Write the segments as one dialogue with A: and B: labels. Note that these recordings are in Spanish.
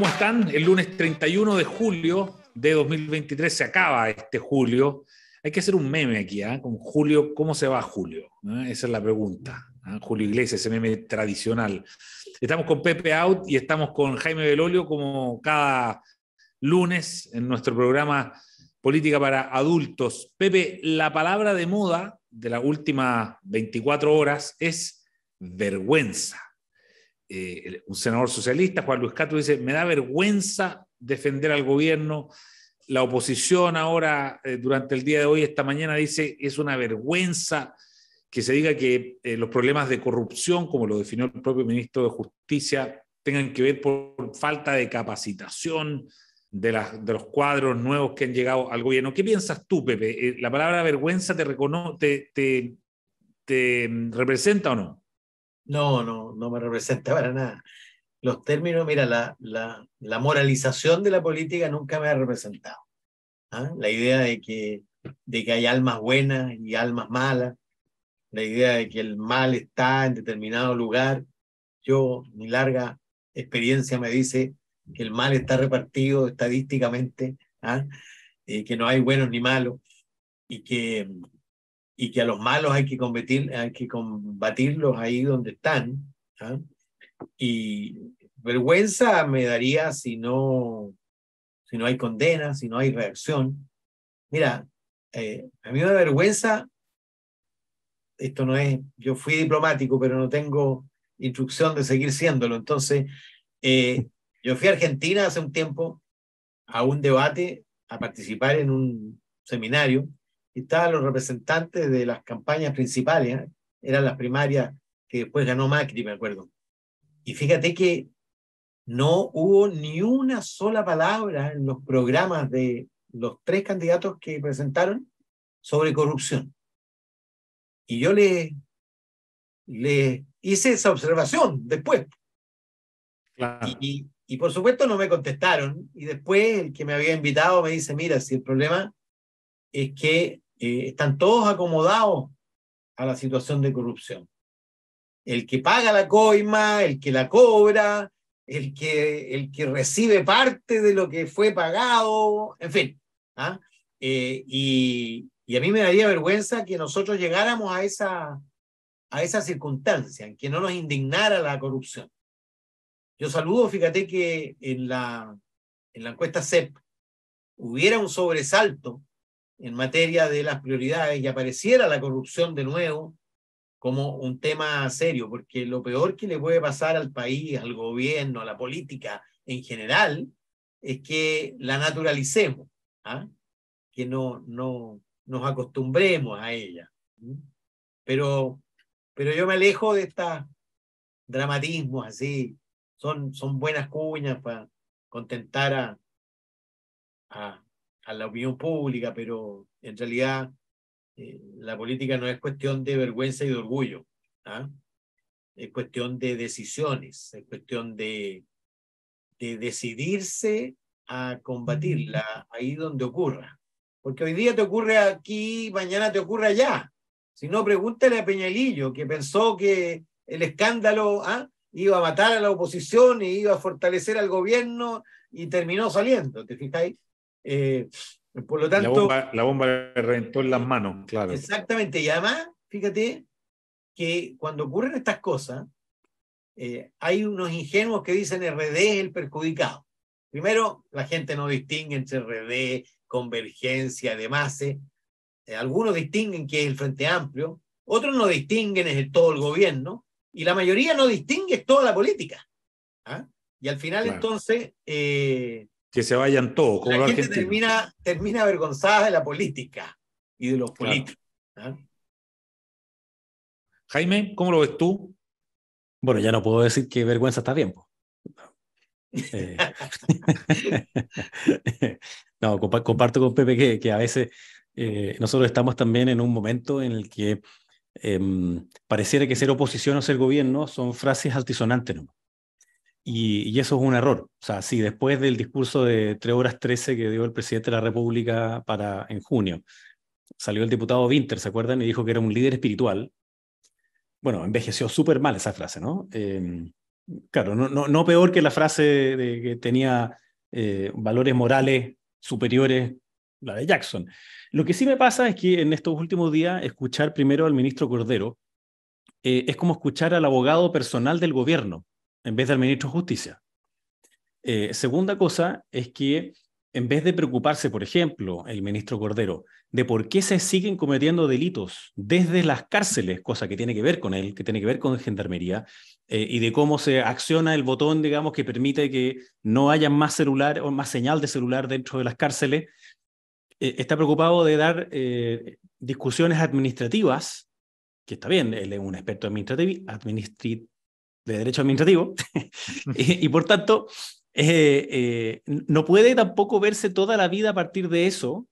A: ¿Cómo están? El lunes 31 de julio de 2023 se acaba este julio. Hay que hacer un meme aquí, ¿ah? Con Julio, ¿cómo se va Julio? Esa es la pregunta. ¿ah? Julio Iglesias, ese meme tradicional. Estamos con Pepe Out y estamos con Jaime Belolio como cada lunes en nuestro programa Política para Adultos. Pepe, la palabra de moda de las últimas 24 horas es vergüenza. Eh, un senador socialista, Juan Luis Cato, dice, me da vergüenza defender al gobierno. La oposición ahora, eh, durante el día de hoy, esta mañana, dice, es una vergüenza que se diga que eh, los problemas de corrupción, como lo definió el propio ministro de Justicia, tengan que ver por falta de capacitación de, los cuadros nuevos que han llegado al gobierno. ¿Qué piensas tú, Pepe? ¿La palabra vergüenza te, te, te representa o no?
B: No, no, no me representa para nada. Los términos, mira, la, la, la moralización de la política nunca me ha representado. ¿ah? La idea de que, de que hay almas buenas y almas malas, la idea de que el mal está en determinado lugar. Yo, mi larga experiencia me dice que el mal está repartido estadísticamente, ¿ah? eh, que no hay buenos ni malos, y que y que a los malos hay que combatir, hay que combatirlos ahí donde están. ¿ah? Y vergüenza me daría si no, si no hay condena, si no hay reacción. Mira, eh, a mí me da vergüenza, esto no es, yo fui diplomático, pero no tengo instrucción de seguir siéndolo. Entonces, eh, yo fui a Argentina hace un tiempo a un debate, a participar en un seminario estaban los representantes de las campañas principales, ¿eh? eran las primarias que después ganó Macri, me acuerdo. Y fíjate que no hubo ni una sola palabra en los programas de los tres candidatos que presentaron sobre corrupción. Y yo le, le hice esa observación después. y, y, por supuesto no me contestaron. Y después el que me había invitado me dice, mira, si el problema es que eh, están todos acomodados a la situación de corrupción. El que paga la coima, el que la cobra, el que, el que recibe parte de lo que fue pagado, en fin. ¿ah? Eh, y, a mí me daría vergüenza que nosotros llegáramos a esa, a esa circunstancia, en que no nos indignara la corrupción. Yo saludo, fíjate que en la, en la encuesta CEP hubiera un sobresalto en materia de las prioridades y apareciera la corrupción de nuevo como un tema serio, porque lo peor que le puede pasar al país, al gobierno, a la política en general, es que la naturalicemos, ¿ah? que no, no nos acostumbremos a ella. Pero, pero yo me alejo de estos dramatismos así, son, son buenas cuñas para contentar a, a, a la opinión pública, pero en realidad eh, la política no es cuestión de vergüenza y de orgullo, ¿ah? es cuestión de decisiones, es cuestión de, de decidirse a combatirla ahí donde ocurra. Porque hoy día te ocurre aquí, mañana te ocurre allá. Si no, pregúntale a Peñalillo, que pensó que el escándalo ¿ah? iba a matar a la oposición y iba a fortalecer al gobierno y terminó saliendo, ¿te fijáis? Eh, por lo tanto. La bomba,
A: la bomba reventó en las manos, claro.
B: Exactamente. Y además, fíjate que cuando ocurren estas cosas, eh, hay unos ingenuos que dicen RD es el perjudicado. Primero, la gente no distingue entre RD, convergencia, demás. Eh, algunos distinguen que es el Frente Amplio, otros no distinguen es todo el gobierno, y la mayoría no distingue es toda la política. ¿ah? Y al final, entonces,
A: eh, que se vayan todos. Como la gente
B: termina, termina avergonzada de la política y de los políticos.
A: ¿ah? Jaime, ¿cómo lo ves tú? Bueno, ya
C: no puedo decir que vergüenza está bien.
A: Eh,
C: no, comparto con Pepe que, a veces eh, nosotros estamos también en un momento en el que em, pareciera que ser oposición o ser gobierno son frases altisonantes. ¿no? Y, eso es un error. O sea, si después del discurso de 3 horas 13 que dio el presidente de la República para, en junio, salió el diputado Winter, ¿se acuerdan? Y dijo que era un líder espiritual. Bueno, envejeció súper mal esa frase, ¿no? Em, claro, no, no, peor que la frase de que tenía eh, valores morales superiores, la de Jackson. Lo que sí me pasa es que en estos últimos días escuchar primero al ministro Cordero eh, es como escuchar al abogado personal del gobierno en vez del ministro de Justicia. Eh, segunda cosa es que en vez de preocuparse, por ejemplo, el ministro Cordero, de por qué se siguen cometiendo delitos desde las cárceles, cosa que tiene que ver con él, que tiene que ver con gendarmería, eh, y de cómo se acciona el botón, digamos, que permite que no haya más celular o más señal de celular dentro de las cárceles, eh, está preocupado de dar discusiones administrativas, que está bien, él es un experto administrativo, de Derecho Administrativo, y, por tanto, eh, eh, no puede tampoco verse toda la vida a partir de eso,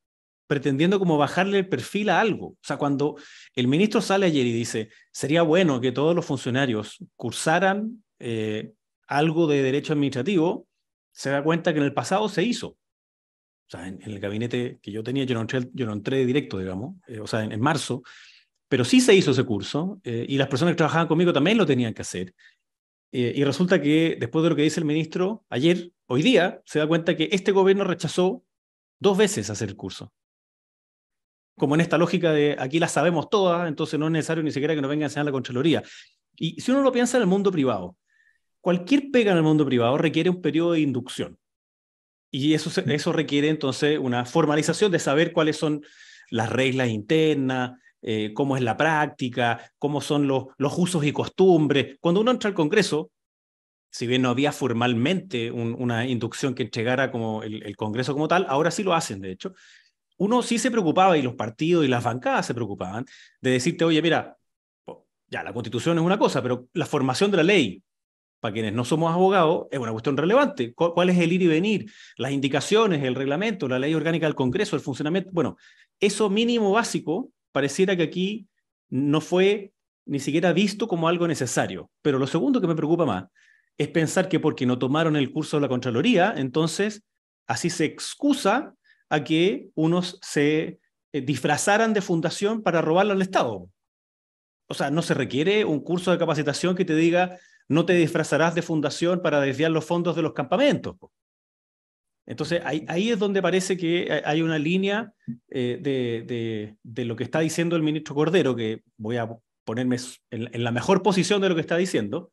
C: pretendiendo como bajarle el perfil a algo. O sea, cuando el ministro sale ayer y dice, sería bueno que todos los funcionarios cursaran eh, algo de derecho administrativo, se da cuenta que en el pasado se hizo. O sea, en, el gabinete que yo tenía, yo no entré, yo no entré directo, digamos, o sea, en, marzo, pero sí se hizo ese curso y las personas que trabajaban conmigo también lo tenían que hacer. Eh, y resulta que después de lo que dice el ministro ayer, hoy día, se da cuenta que este gobierno rechazó dos veces hacer el curso. Como en esta lógica de aquí la sabemos todas, entonces no es necesario ni siquiera que nos venga a enseñar la Contraloría. Y si uno lo piensa en el mundo privado, cualquier pega en el mundo privado requiere un periodo de inducción. Y eso mm. requiere entonces una formalización de saber cuáles son las reglas internas, eh, cómo es la práctica, cómo son los, usos y costumbres. Cuando uno entra al Congreso, si bien no había formalmente una inducción que entregara como el, el, Congreso como tal, ahora sí lo hacen, de hecho. Uno sí se preocupaba, y los partidos y las bancadas se preocupaban, de decirte, oye, mira, ya la constitución es una cosa, pero la formación de la ley, para quienes no somos abogados, es una cuestión relevante. ¿Cuál es el ir y venir? Las indicaciones, el reglamento, la ley orgánica del Congreso, el funcionamiento. Bueno, eso mínimo básico pareciera que aquí no fue ni siquiera visto como algo necesario. Pero lo segundo que me preocupa más es pensar que porque no tomaron el curso de la Contraloría, entonces así se excusa a que unos se eh, disfrazaran de fundación para robarle al Estado. O sea, no se requiere un curso de capacitación que te diga no te disfrazarás de fundación para desviar los fondos de los campamentos. Entonces, ahí, es donde parece que hay una línea eh, de, de, lo que está diciendo el ministro Cordero, que voy a ponerme en, la mejor posición de lo que está diciendo.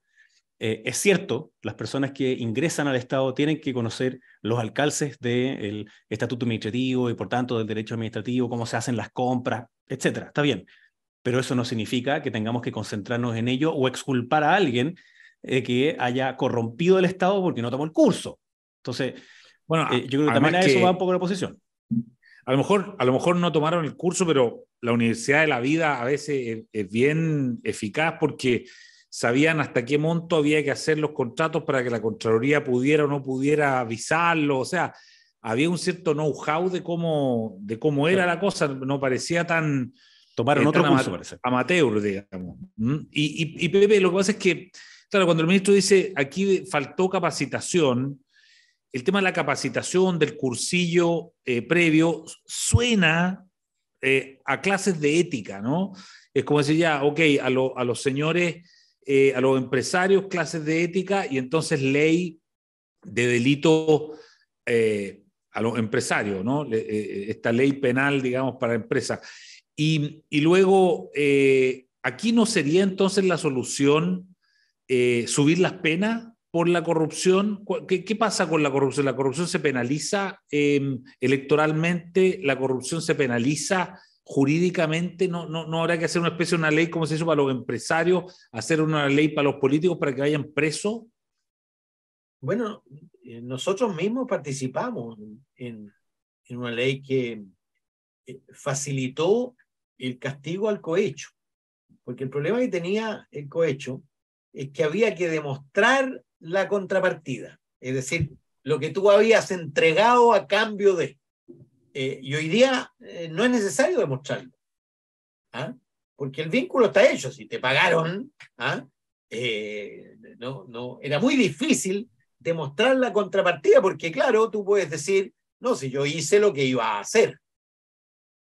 C: Eh, es cierto, las personas que ingresan al Estado tienen que conocer los alcances del estatuto administrativo y por tanto del derecho administrativo, cómo se hacen las compras, etcétera. Está bien, pero eso no significa que tengamos que concentrarnos en ello o exculpar a alguien eh,
A: que haya corrompido el Estado porque no tomó el curso. Entonces, bueno, eh, yo creo que también a eso va un poco la posición. A lo, mejor, a lo mejor no tomaron el curso, pero la Universidad de la Vida a veces es, bien eficaz porque sabían hasta qué monto había que hacer los contratos para que la Contraloría pudiera o no pudiera avisarlo. O sea, había un cierto know-how de cómo, de cómo era la cosa, no parecía tan... Tomaron eh, otro curso, amateur, digamos. ¿Mm? Y, y, y, Pepe, lo que pasa es que, claro, cuando el ministro dice, aquí faltó capacitación, el tema de la capacitación, del cursillo eh, previo, suena eh, a clases de ética, ¿no? Es como decir, ya, ok, a, los señores, eh, a los empresarios, clases de ética y entonces ley de delito a los empresarios, ¿no? esta ley penal, digamos, para empresas. Y, y, luego, aquí no sería entonces la solución subir las penas por la corrupción? ¿Qué, pasa con la corrupción? ¿La corrupción se penaliza em, electoralmente? ¿La corrupción se penaliza jurídicamente? ¿No, no, no habrá que hacer una especie de una ley como se hizo para los empresarios? ¿Hacer una ley para los políticos para que vayan presos?
B: Bueno, eh, nosotros mismos participamos en, en una ley que eh, facilitó el castigo al cohecho, porque el problema que tenía el cohecho es que había que demostrar la contrapartida, es decir, lo que tú habías entregado a cambio de. Eh, y hoy día eh, no es necesario demostrarlo, ¿ah? porque el vínculo está hecho, si te pagaron, ¿ah? eh, no, no, era muy difícil demostrar la contrapartida, porque claro, tú puedes decir, no, sé, yo hice lo que iba a hacer.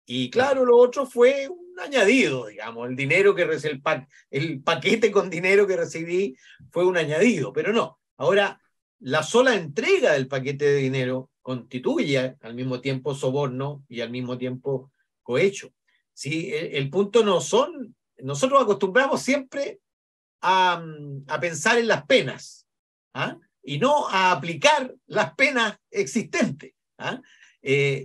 B: Y claro, lo otro fue añadido, digamos. El dinero que el, el paquete con dinero que recibí fue un añadido, pero no. Ahora, la sola entrega del paquete de dinero constituye al mismo tiempo soborno y al mismo tiempo cohecho. ¿sí? El, punto no son, nosotros acostumbramos siempre a, a pensar en las penas ¿ah? y no a aplicar las penas existentes. ¿ah? Eh,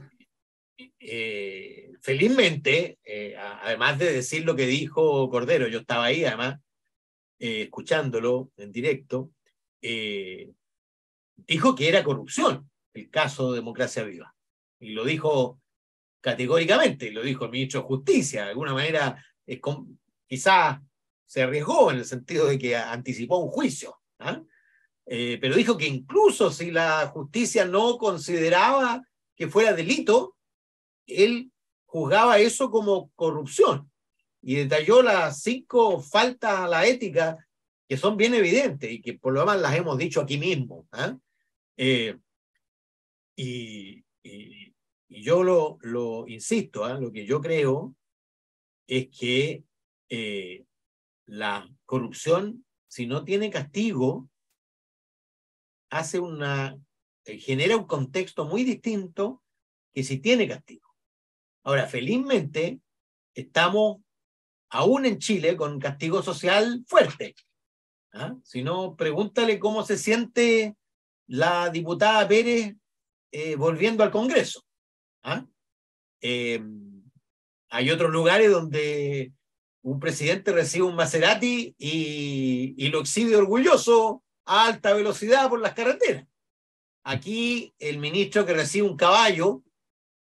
B: eh, felizmente, eh, además de decir lo que dijo Cordero, yo estaba ahí además, eh, escuchándolo en directo, dijo que era corrupción el caso de Democracia Viva. Y lo dijo categóricamente, lo dijo el ministro de Justicia, de alguna manera quizás se arriesgó en el sentido de que anticipó un juicio, ¿ah? pero dijo que incluso si la justicia no consideraba que fuera delito, él juzgaba eso como corrupción y detalló las cinco faltas a la ética que son bien evidentes y que por lo demás las hemos dicho aquí mismo. ¿ah? Eh, y, yo lo, lo insisto, ¿ah? lo que yo creo es que eh, la corrupción, si no tiene castigo, hace una, eh, genera un contexto muy distinto que si tiene castigo. Ahora, felizmente, estamos aún en Chile con castigo social fuerte. ¿ah? Si no, pregúntale cómo se siente la diputada Pérez eh, volviendo al Congreso. ¿ah? Eh, hay otros lugares donde un presidente recibe un Maserati y, y, lo exhibe orgulloso a alta velocidad por las carreteras. Aquí el ministro que recibe un caballo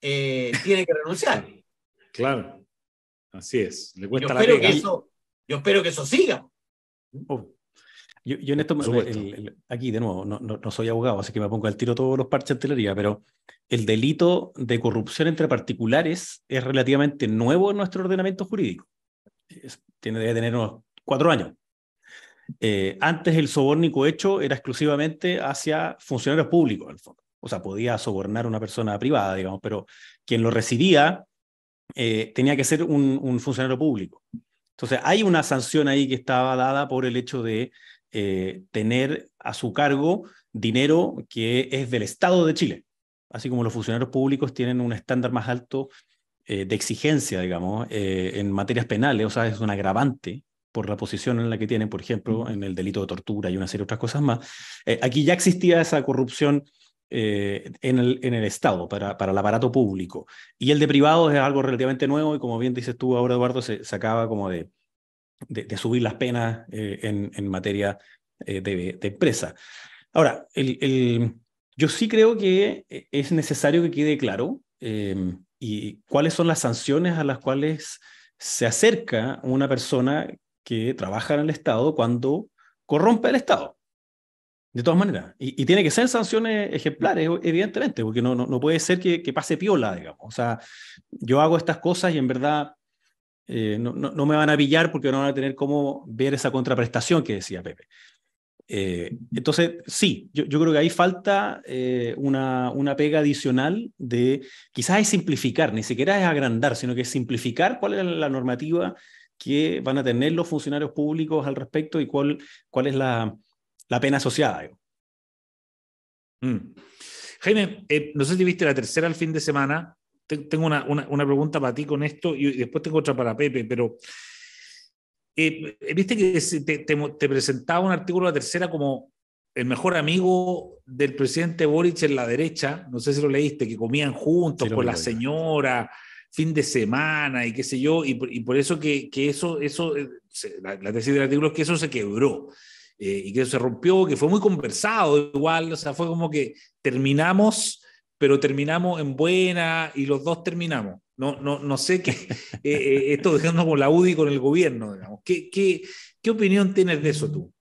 B: eh, tiene que renunciar.
A: Claro, así es. cuesta yo, espero Que eso,
B: yo espero que eso siga.
A: Oh. Yo, en esto,
C: aquí de nuevo, no, soy abogado, así que me pongo al tiro todos los parches de pero el delito de corrupción entre particulares es relativamente nuevo en nuestro ordenamiento jurídico. tiene, debe tener unos cuatro años. Eh, antes el soborno hecho era exclusivamente hacia funcionarios públicos, al fondo o sea, podía sobornar a una persona privada, digamos, pero quien lo recibía eh, tenía que ser un, funcionario público. Entonces, hay una sanción ahí que estaba dada por el hecho de eh, tener a su cargo dinero que es del Estado de Chile. Así como los funcionarios públicos tienen un estándar más alto eh, de exigencia, digamos, en materias penales, o sea, es un agravante por la posición en la que tienen, por ejemplo, mm. en el delito de tortura y una serie de otras cosas más. aquí ya existía esa corrupción eh, en, el, en, el, Estado, para, para, el aparato público. Y el de privado es algo relativamente nuevo y como bien dices tú ahora, Eduardo, se, acaba como de, de, subir las penas eh, en, materia eh, de, de, empresa. Ahora, yo sí creo que es necesario que quede claro em, y cuáles son las sanciones a las cuales se acerca una persona que trabaja en el Estado cuando corrompe el Estado. De todas maneras. Y, tiene que ser sanciones ejemplares, evidentemente, porque no, no, puede ser que, pase piola, digamos. O sea, yo hago estas cosas y en verdad eh, no, me van a pillar porque no van a tener cómo ver esa contraprestación que decía Pepe. Eh, entonces, sí, yo, creo que ahí falta eh, una, una pega adicional de, quizás es simplificar, ni siquiera es agrandar, sino que es simplificar cuál es la normativa que van a tener los funcionarios públicos al respecto y cuál, cuál es la,
A: la pena asociada. Mm. Jaime, eh, no sé si viste la tercera al fin de semana. Tengo una, una, pregunta para ti con esto y después tengo otra para Pepe, pero eh, viste que te, presentaba un artículo de la tercera como el mejor amigo del presidente Boric en la derecha, no sé si lo leíste, que comían juntos con la señora, fin de semana y qué sé yo, y, por eso que, eso, eso eh, la, la tesis del artículo es que eso se quebró. Eh, y que se rompió, que fue muy conversado igual, o sea, fue como que terminamos, pero terminamos en buena y los dos terminamos. No, no, no sé qué, eh, eh, esto dejándonos con la UDI y con el gobierno, digamos. ¿Qué, qué, qué opinión tienes de eso tú?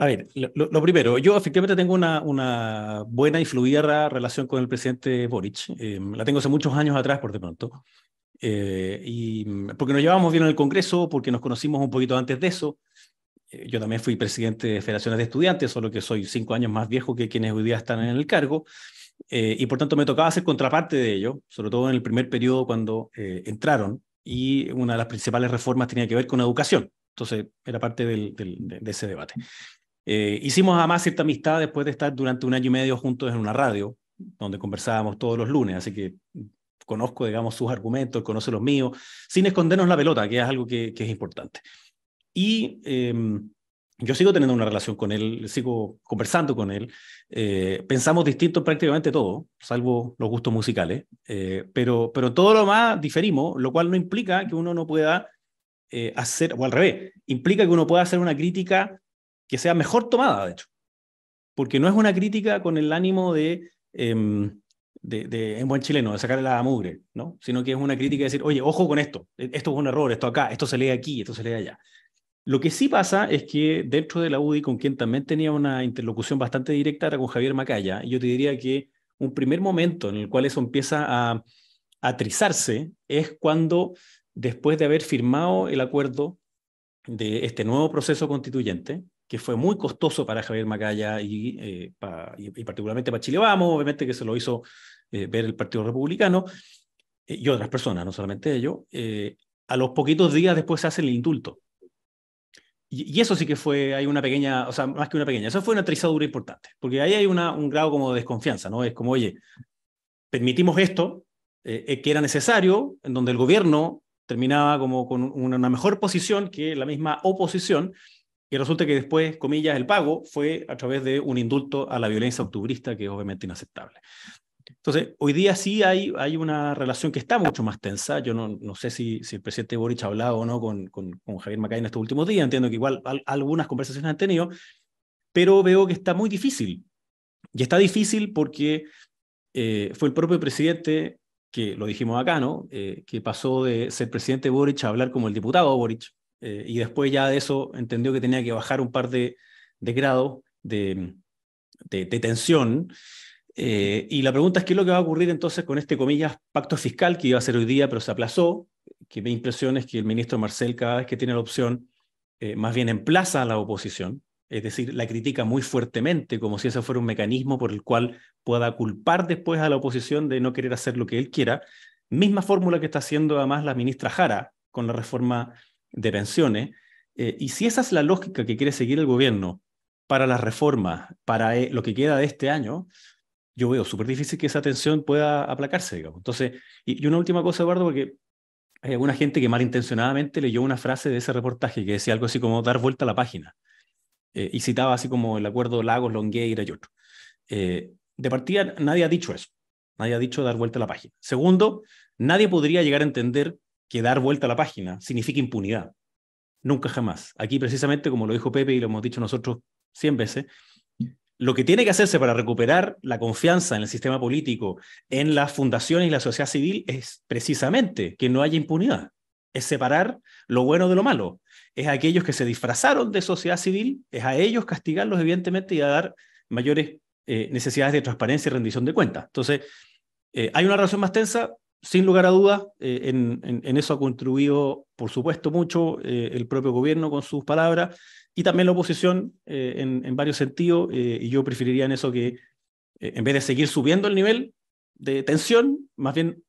A: A
C: ver, lo, primero, yo efectivamente tengo una, una, buena y fluida relación con el presidente Boric. la tengo hace muchos años atrás, por de pronto. y porque nos llevamos bien en el Congreso, porque nos conocimos un poquito antes de eso. Eh, yo también fui presidente de federaciones de estudiantes, solo que soy cinco años más viejo que quienes hoy día están en el cargo, eh, y por tanto me tocaba ser contraparte de ello, sobre todo en el primer periodo cuando eh, entraron, y una de las principales reformas tenía que ver con educación, entonces era parte de ese debate. hicimos además cierta amistad después de estar durante un año y medio juntos en una radio, donde conversábamos todos los lunes, así que conozco, digamos, sus argumentos, conoce los míos, sin escondernos la pelota, que es algo que es importante. Y em, yo sigo teniendo una relación con él, sigo conversando con él. Eh, pensamos distinto prácticamente todo, salvo los gustos musicales, eh, pero, pero todo lo más diferimos, lo cual no implica que uno no pueda eh, hacer, o al revés, implica que uno pueda hacer una crítica que sea mejor tomada, de hecho, porque no es una crítica con el ánimo de, en em, buen chileno, de sacarle la mugre, ¿no? sino que es una crítica de decir, oye, ojo con esto, esto es un error, esto acá, esto se lee aquí, esto se lee allá. Lo que sí pasa es que dentro de la UDI, con quien también tenía una interlocución bastante directa, era con Javier Macaya. Yo te diría que un primer momento en el cual eso empieza a atrizarse es cuando, después de haber firmado el acuerdo de este nuevo proceso constituyente, que fue muy costoso para Javier Macaya y, eh, y, particularmente para Chile Vamos, obviamente que se lo hizo eh, ver el Partido Republicano eh, y otras personas, no solamente ellos, a los poquitos días después se hace el indulto. Y, eso sí que fue, hay una pequeña, o sea, más que una pequeña, eso fue una trizadura importante, porque ahí hay una, un grado como de desconfianza, ¿no? Es como, oye, permitimos esto, eh, eh, que era necesario, en donde el gobierno terminaba como con una mejor posición que la misma oposición, y resulta que después, comillas, el pago fue a través de un indulto a la violencia octubrista, que es obviamente inaceptable. Entonces, hoy día sí hay, hay una relación que está mucho más tensa. Yo no, no sé si, si el presidente Boric ha hablado o no con, con, Javier Macay en estos últimos días. Entiendo que igual algunas conversaciones han tenido, pero veo que está muy difícil. Y está difícil porque eh, fue el propio presidente, que lo dijimos acá, ¿no? Eh, que pasó de ser presidente Boric a hablar como el diputado Boric. Eh, y después ya de eso entendió que tenía que bajar un par de, de grados de, de tensión eh, y la pregunta es qué es lo que va a ocurrir entonces con este, comillas, pacto fiscal que iba a ser hoy día, pero se aplazó, que me impresión es que el ministro Marcel cada vez que tiene la opción, eh, más bien emplaza a la oposición, es decir, la critica muy fuertemente, como si ese fuera un mecanismo por el cual pueda culpar después a la oposición de no querer hacer lo que él quiera. Misma fórmula que está haciendo además la ministra Jara con la reforma de pensiones. Eh, y si esa es la lógica que quiere seguir el gobierno para la reforma, para lo que queda de este año, yo veo súper difícil que esa tensión pueda aplacarse, digamos. Entonces, y, una última cosa, Eduardo, porque hay alguna gente que malintencionadamente leyó una frase de ese reportaje que decía algo así como dar vuelta a la página. Eh, y citaba así como el acuerdo Lagos, Longueira y otro. Eh, de partida, nadie ha dicho eso. Nadie ha dicho dar vuelta a la página. Segundo, nadie podría llegar a entender que dar vuelta a la página significa impunidad. Nunca jamás. Aquí precisamente, como lo dijo Pepe y lo hemos dicho nosotros 100 veces, lo que tiene que hacerse para recuperar la confianza en el sistema político, en las fundaciones y la sociedad civil, es precisamente que no haya impunidad, es separar lo bueno de lo malo, es a aquellos que se disfrazaron de sociedad civil, es a ellos castigarlos evidentemente y a dar mayores eh, necesidades de transparencia y rendición de cuentas. Entonces, eh, hay una relación más tensa, sin lugar a dudas, eh, en, en, eso ha contribuido, por supuesto, mucho el propio gobierno con sus palabras, y también la oposición eh, en, varios sentidos, eh, y yo preferiría en eso que eh, en vez de seguir subiendo el nivel de tensión, más bien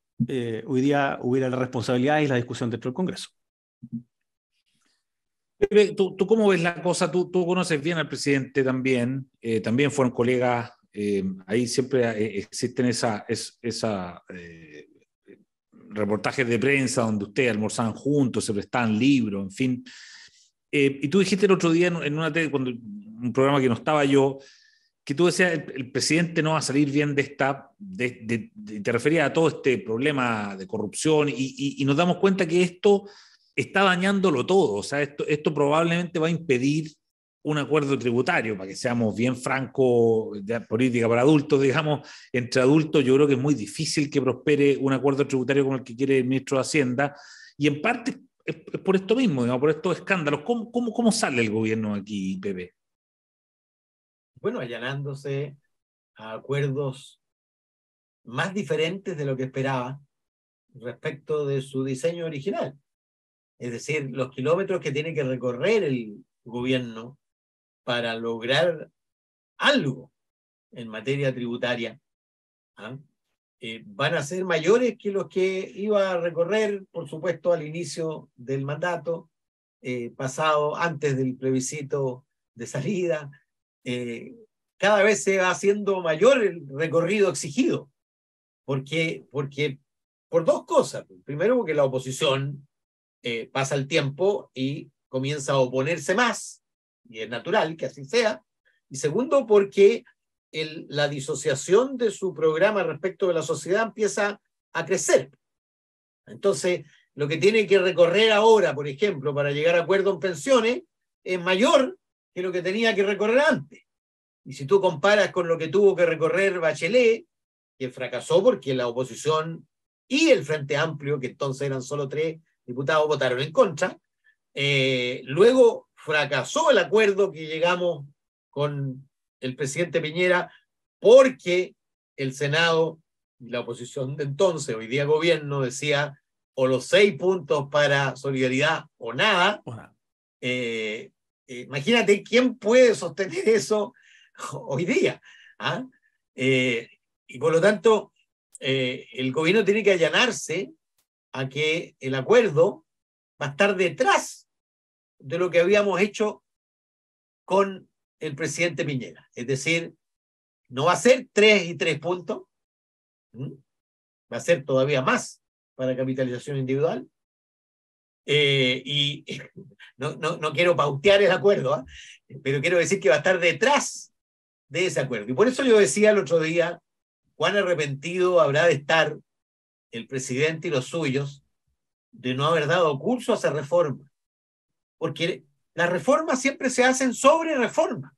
C: hoy día hubiera la responsabilidad y la discusión dentro del Congreso.
A: ¿tú, tú cómo ves la cosa? Tú, tú conoces bien al presidente también, también fueron colegas, ahí siempre existen esa, es, esa reportajes de prensa donde ustedes almorzan juntos, se prestan libros, en fin. Eh, y tú dijiste el otro día en, una cuando un programa que no estaba yo, que tú decías, el, presidente no va a salir bien de esta, de, te refería a todo este problema de corrupción y, nos damos cuenta que esto está dañándolo todo, o sea, esto, esto probablemente va a impedir un acuerdo tributario, para que seamos bien francos, de política para adultos, digamos, entre adultos yo creo que es muy difícil que prospere un acuerdo tributario con el que quiere el ministro de Hacienda, y en parte por esto mismo, por estos escándalos. ¿Cómo, cómo sale el gobierno aquí, Pepe?
B: Bueno, allanándose a acuerdos más diferentes de lo que esperaba respecto de su diseño original. Es decir, los kilómetros que tiene que recorrer el gobierno para lograr algo en materia tributaria. ¿Ah? Eh, van a ser mayores que los que iba a recorrer, por supuesto, al inicio del mandato, eh, pasado antes del plebiscito de salida. Eh, cada vez se va haciendo mayor el recorrido exigido, porque, porque por dos cosas. Primero, porque la oposición pasa el tiempo y comienza a oponerse más, y es natural que así sea. Y segundo, porque la disociación de su programa respecto de la sociedad empieza a crecer. Entonces, lo que tiene que recorrer ahora, por ejemplo, para llegar a acuerdo en pensiones, es mayor que lo que tenía que recorrer antes. Y si tú comparas con lo que tuvo que recorrer Bachelet, que fracasó porque la oposición y el Frente Amplio, que entonces eran solo tres diputados, votaron en contra, eh, luego fracasó el acuerdo que llegamos con el presidente Piñera porque el Senado y la oposición de entonces, hoy día gobierno, decía o los seis puntos para solidaridad o nada. Eh, eh, imagínate quién puede sostener eso hoy día. ¿ah? Eh, y por lo tanto, el gobierno tiene que allanarse a que el acuerdo va a estar detrás de lo que habíamos hecho con el presidente Piñera. Es decir, no va a ser tres y tres puntos, va a ser todavía más para capitalización individual. Eh, y no, no, quiero pautear el acuerdo, ¿ah? pero quiero decir que va a estar detrás de ese acuerdo. Y por eso yo decía el otro día, cuán arrepentido habrá de estar el presidente y los suyos de no haber dado curso a esa reforma. Porque las reformas siempre se hacen sobre reforma.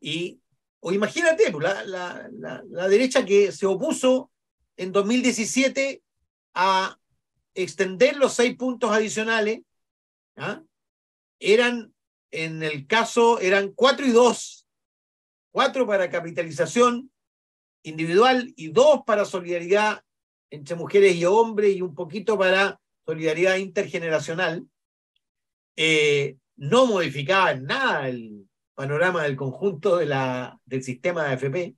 B: Y, o imagínate, la, la, la, derecha que se opuso en 2017 a extender los seis puntos adicionales, ¿ah? eran, en el caso, eran cuatro y dos, cuatro para capitalización individual y dos para solidaridad entre mujeres y hombres y un poquito para solidaridad intergeneracional. Eh, no modificaba en nada el panorama del conjunto de la, del sistema de AFP.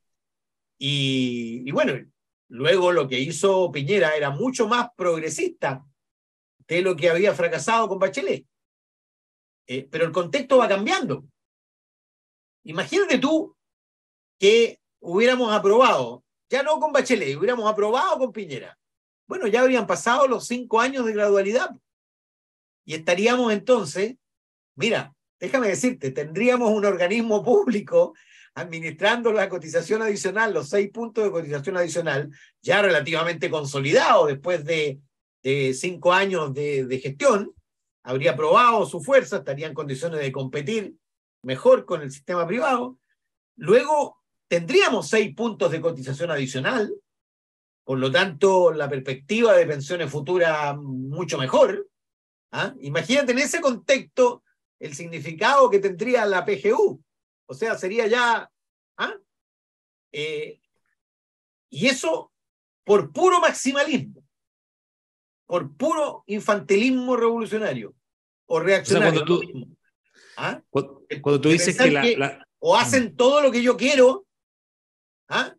B: Y, bueno, luego lo que hizo Piñera era mucho más progresista de lo que había fracasado con Bachelet. Eh, pero el contexto va cambiando. Imagínate tú que hubiéramos aprobado, ya no con Bachelet, hubiéramos aprobado con Piñera. Bueno, ya habrían pasado los cinco años de gradualidad. Y estaríamos entonces Mira, déjame decirte, tendríamos un organismo público administrando la cotización adicional, los seis puntos de cotización adicional, ya relativamente consolidado después de, cinco años de, gestión, habría probado su fuerza, estaría en condiciones de competir mejor con el sistema privado. Luego tendríamos seis puntos de cotización adicional, por lo tanto la perspectiva de pensiones futuras mm, mucho mejor. ¿ah? Imagínate en ese contexto el significado que tendría la PGU. O sea, sería ya... ¿ah? Eh, y eso por puro maximalismo, por puro infantilismo revolucionario o reaccionario. ¿ah? cuando, tú, dices que, O hacen mm. todo lo que yo quiero. ¿ah?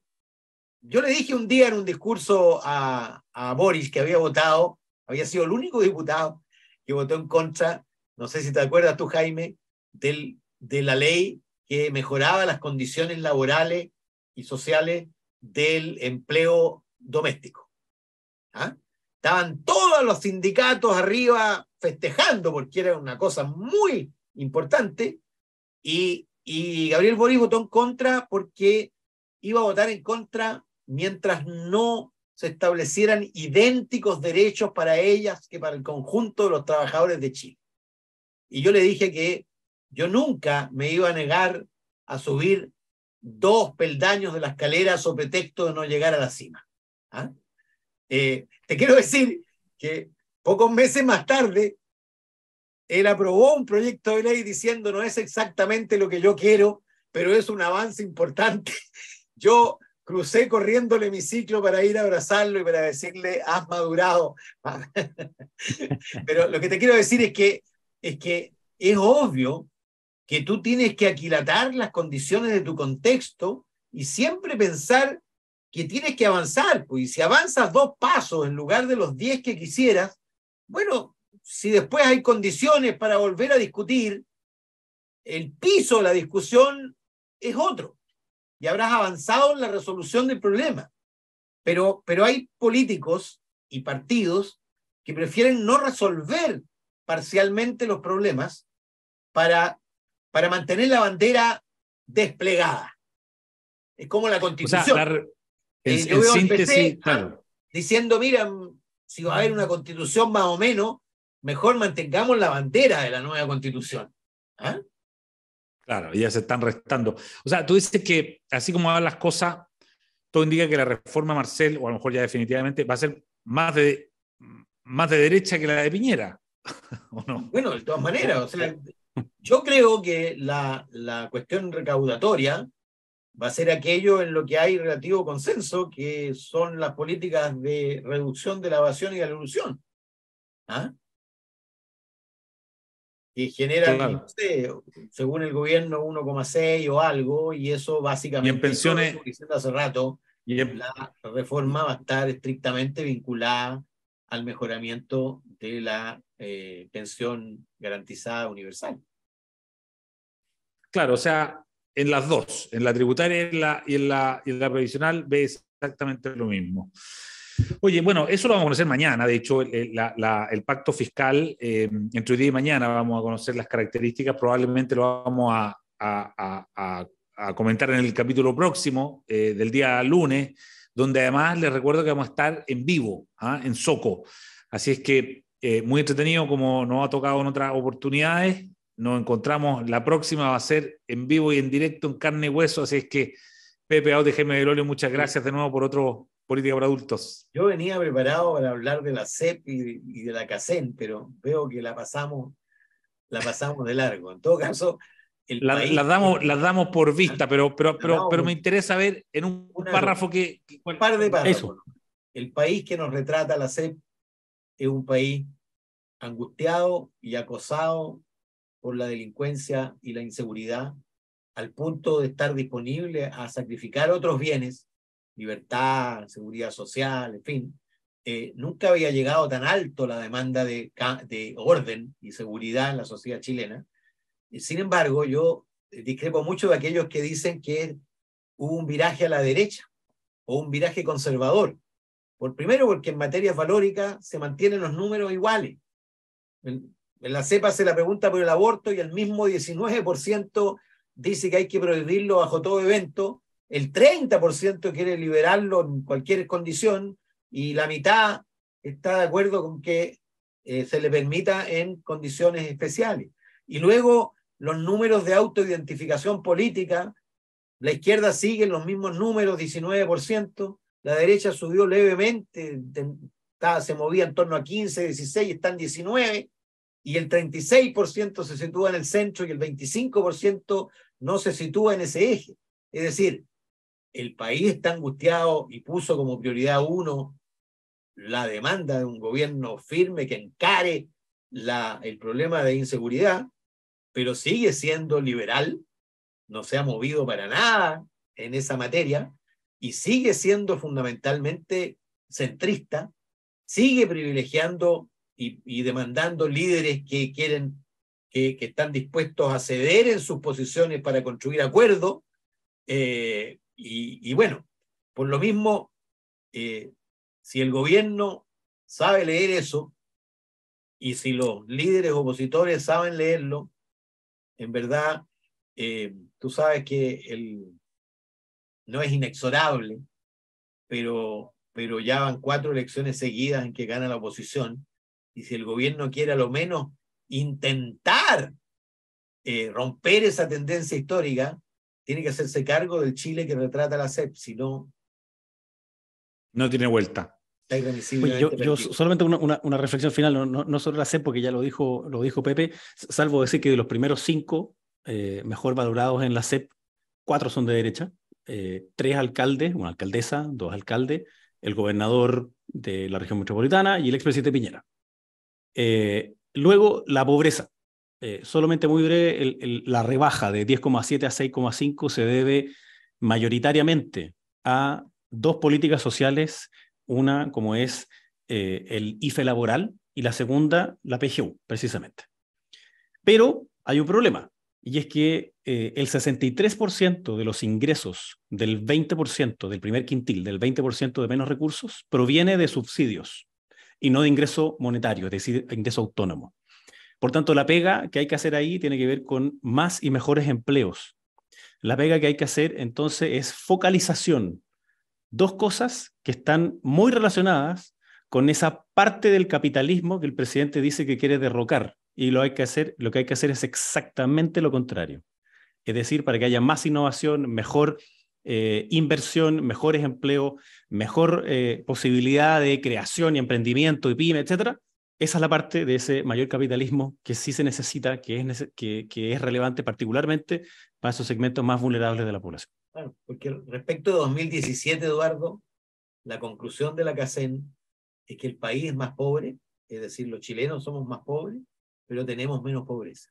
B: Yo le dije un día en un discurso a, a Boris, que había votado, había sido el único diputado que votó en contra no sé si te acuerdas tú, Jaime, de la ley que mejoraba las condiciones laborales y sociales del empleo doméstico. ¿ah? Estaban todos los sindicatos arriba festejando porque era una cosa muy importante y, y Gabriel Boris votó en contra porque iba a votar en contra mientras no se establecieran idénticos derechos para ellas que para el conjunto de los trabajadores de Chile. Y yo le dije que yo nunca me iba a negar a subir dos peldaños de la escalera sobre pretexto de no llegar a la cima. ¿ah? Eh, te quiero decir que pocos meses más tarde, él aprobó un proyecto de ley diciendo no es exactamente lo que yo quiero, pero es un avance importante. Yo crucé corriéndole mi ciclo para ir a abrazarlo y para decirle, has madurado. pero lo que te quiero decir es que es que es obvio que tú tienes que aquilatar las condiciones de tu contexto y siempre pensar que tienes que avanzar, pues, si avanzas dos pasos en lugar de los diez que quisieras, bueno, si después hay condiciones para volver a discutir, el piso de la discusión es otro y habrás avanzado en la resolución del problema. Pero, pero hay políticos y partidos que prefieren no resolver parcialmente los problemas para, para mantener la bandera desplegada. Es como la constitución. diciendo, mira, si va a haber una constitución más o menos, mejor mantengamos la bandera de la nueva constitución. ¿ah?
A: Claro, ya se están restando. O sea, tú dices que así como van las cosas, todo indica que la reforma Marcel, o a lo mejor ya definitivamente, va a ser más de, más de derecha que la de Piñera.
B: Bueno, de todas maneras,
A: yo creo que la, la, cuestión
B: recaudatoria va a ser aquello en lo que hay relativo consenso, que son las políticas de reducción de la evasión y de la ilusión. ¿ah? que genera, según el gobierno, 1,6 o algo, y eso básicamente, en pensiones, hace rato, y la reforma va a estar estrictamente vinculada al mejoramiento de la eh, pensión garantizada universal.
A: Claro, o sea, en las dos, en la tributaria y en la, y previsional, ve exactamente lo mismo. Oye, bueno, eso lo vamos a conocer mañana. De hecho, el, pacto fiscal, eh, entre hoy día y mañana vamos a conocer las características. Probablemente lo vamos a, comentar en el capítulo próximo eh, del día lunes donde además les recuerdo que vamos a estar en vivo, ¿ah? en Soco. Así es que eh, muy entretenido, como nos ha tocado en otras oportunidades. Nos encontramos, la próxima va a ser en vivo y en directo en carne y hueso, así es que Pepe déjeme Jaime Belolio, muchas gracias de nuevo por otro Política para Adultos.
B: Yo venía preparado para hablar de la CEP y, de la CACEN, pero veo que la pasamos,
A: la pasamos de largo. En todo caso, las, damos, las damos por vista, pero, pero, pero, pero me interesa ver en un párrafo que... Un par de párrafos. Eso.
B: El país que nos retrata la CEP es un país angustiado y acosado por la delincuencia y la inseguridad, al punto de estar disponible a sacrificar otros bienes, libertad, seguridad social, en fin. Eh, nunca había llegado tan alto la demanda de, de orden y seguridad en la sociedad chilena sin embargo, yo discrepo mucho de aquellos que dicen que hubo un viraje a la derecha o un viraje conservador. Por primero, porque en materia falórica se mantienen los números iguales. En, la CEPA se la pregunta por el aborto y el mismo 19% dice que hay que prohibirlo bajo todo evento, el 30% quiere liberarlo en cualquier condición y la mitad está de acuerdo con que eh, se le permita en condiciones especiales. Y luego los números de autoidentificación política. La izquierda sigue en los mismos números, 19%. La derecha subió levemente, se movía en torno a 15, 16, están 19. Y el 36% se sitúa en el centro y el 25% no se sitúa en ese eje. Es decir, el país está angustiado y puso como prioridad uno la demanda de un gobierno firme que encare la, el problema de inseguridad pero sigue siendo liberal, no se ha movido para nada en esa materia y sigue siendo fundamentalmente centrista, sigue privilegiando y, demandando líderes que quieren, que, están dispuestos a ceder en sus posiciones para construir acuerdos. Eh, y, bueno, por lo mismo, eh, si el gobierno sabe leer eso y si los líderes opositores saben leerlo, en verdad, eh, tú sabes que el, no es inexorable, pero, pero ya van cuatro elecciones seguidas en que gana la oposición. Y si el gobierno quiere a lo menos intentar eh, romper esa tendencia histórica, tiene que hacerse cargo del Chile que retrata la CEP, si no...
A: No tiene vuelta yo,
C: solamente una, reflexión final, no, solo la CEP porque ya lo dijo, lo dijo Pepe, salvo decir que de los primeros cinco eh, mejor valorados en la CEP, cuatro son de derecha, eh, tres alcaldes, una alcaldesa, dos alcaldes, el gobernador de la región metropolitana y el expresidente Piñera. Eh, luego, la pobreza. solamente muy breve, la rebaja de 10,7 a 6,5 se debe mayoritariamente a dos políticas sociales una como es eh, el IFE laboral y la segunda la PGU, precisamente. Pero hay un problema, y es que eh, el 63% de los ingresos del 20%, del primer quintil, del 20% de menos recursos, proviene de subsidios y no de ingreso monetario, es decir, ingreso autónomo. Por tanto, la pega que hay que hacer ahí tiene que ver con más y mejores empleos. La pega que hay que hacer entonces es focalización dos cosas que están muy relacionadas con esa parte del capitalismo que el presidente dice que quiere derrocar y lo, hay que hacer, lo que hay que hacer es exactamente lo contrario. Es decir, para que haya más innovación, mejor eh, inversión, mejores empleos, mejor eh, posibilidad de creación y emprendimiento y pyme, etcétera, esa es la parte de ese mayor capitalismo que sí se necesita, que es relevante particularmente para esos segmentos más vulnerables de la población
B: porque respecto de 2017, Eduardo, la conclusión de la CACEN es que el país es más pobre, es decir, los chilenos somos más pobres, pero tenemos menos pobreza.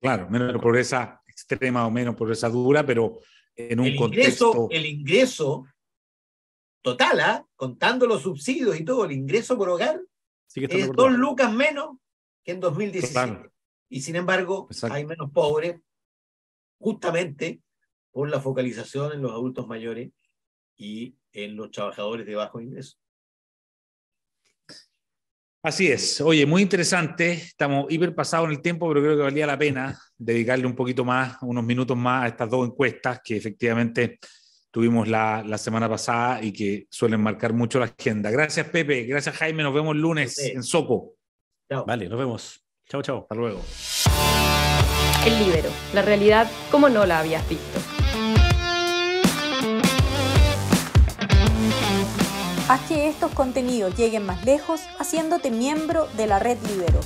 A: Claro, menos pobreza extrema o menos pobreza dura, pero en un contexto... El
B: ingreso total, ¿ah? contando los subsidios y todo, el ingreso por hogar es dos lucas menos que en 2017. Y sin embargo, hay menos pobres justamente por la focalización en los adultos mayores y en los trabajadores de bajo ingreso.
A: Así es. Oye, muy interesante. Estamos hiperpasados en el tiempo, pero creo que valía la pena dedicarle un poquito más, unos minutos más a estas dos encuestas que efectivamente tuvimos la, semana pasada y que suelen marcar mucho la agenda. Gracias, Pepe. Gracias, Jaime. Nos vemos lunes en Soco. Vale, nos vemos. Chao, chao. Hasta luego.
B: El libro la realidad cómo no la habías visto. Haz que estos contenidos lleguen más lejos haciéndote miembro de la red Libero.